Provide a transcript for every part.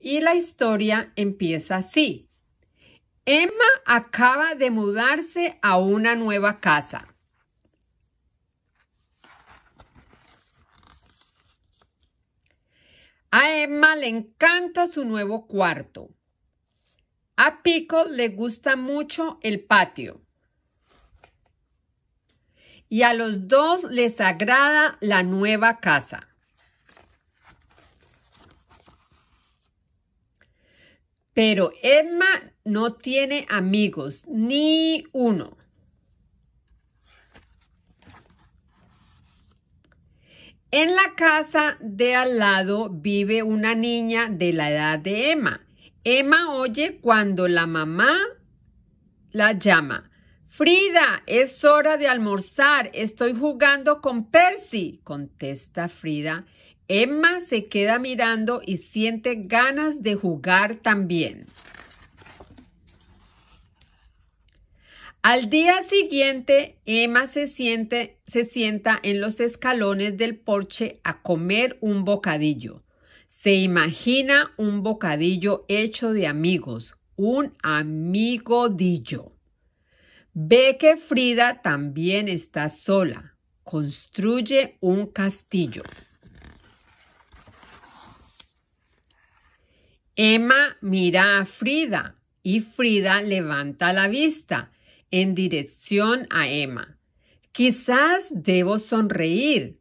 Y la historia empieza así. Emma acaba de mudarse a una nueva casa. A Emma le encanta su nuevo cuarto. A Pico le gusta mucho el patio. Y a los dos les agrada la nueva casa. Pero Emma no tiene amigos, ni uno. En la casa de al lado vive una niña de la edad de Emma. Emma oye cuando la mamá la llama. Frida, es hora de almorzar. Estoy jugando con Percy, contesta Frida Emma se queda mirando y siente ganas de jugar también. Al día siguiente, Emma se, sienta en los escalones del porche a comer un bocadillo. Se imagina un bocadillo hecho de amigos, un amigodillo. Ve que Frida también está sola. Construye un castillo. Emma mira a Frida y Frida levanta la vista en dirección a Emma. Quizás debo sonreír,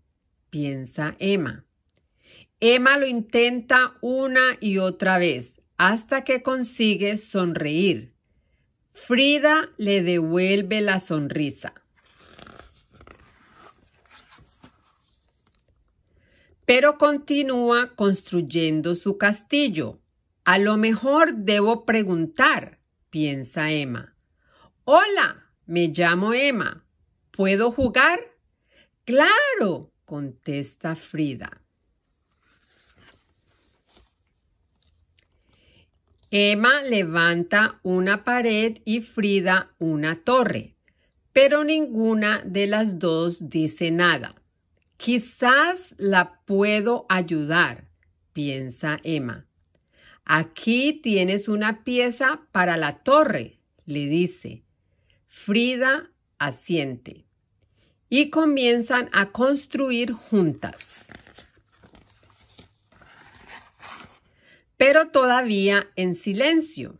piensa Emma. Emma lo intenta una y otra vez hasta que consigue sonreír. Frida le devuelve la sonrisa. Pero continúa construyendo su castillo a lo mejor debo preguntar, piensa Emma. Hola, me llamo Emma. ¿Puedo jugar? Claro, contesta Frida. Emma levanta una pared y Frida una torre, pero ninguna de las dos dice nada. Quizás la puedo ayudar, piensa Emma. Aquí tienes una pieza para la torre, le dice. Frida asiente. Y comienzan a construir juntas. Pero todavía en silencio.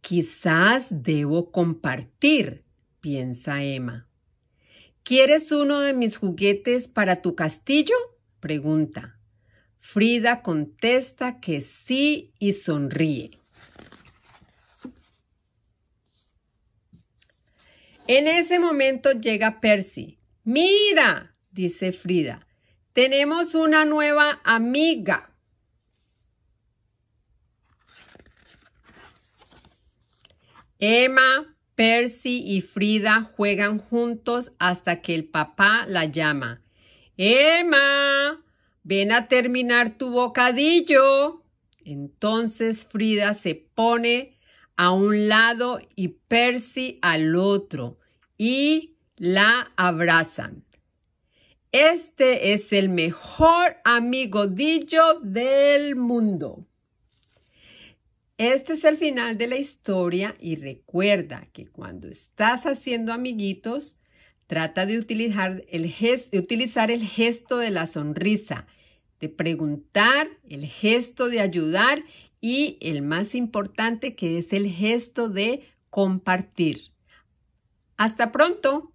Quizás debo compartir, piensa Emma. ¿Quieres uno de mis juguetes para tu castillo? pregunta. Frida contesta que sí y sonríe. En ese momento llega Percy. Mira, dice Frida, tenemos una nueva amiga. Emma, Percy y Frida juegan juntos hasta que el papá la llama. Emma, Ven a terminar tu bocadillo. Entonces Frida se pone a un lado y Percy al otro y la abrazan. Este es el mejor amigodillo del mundo. Este es el final de la historia y recuerda que cuando estás haciendo amiguitos, trata de utilizar de utilizar el gesto de la sonrisa de preguntar, el gesto de ayudar y el más importante que es el gesto de compartir. Hasta pronto.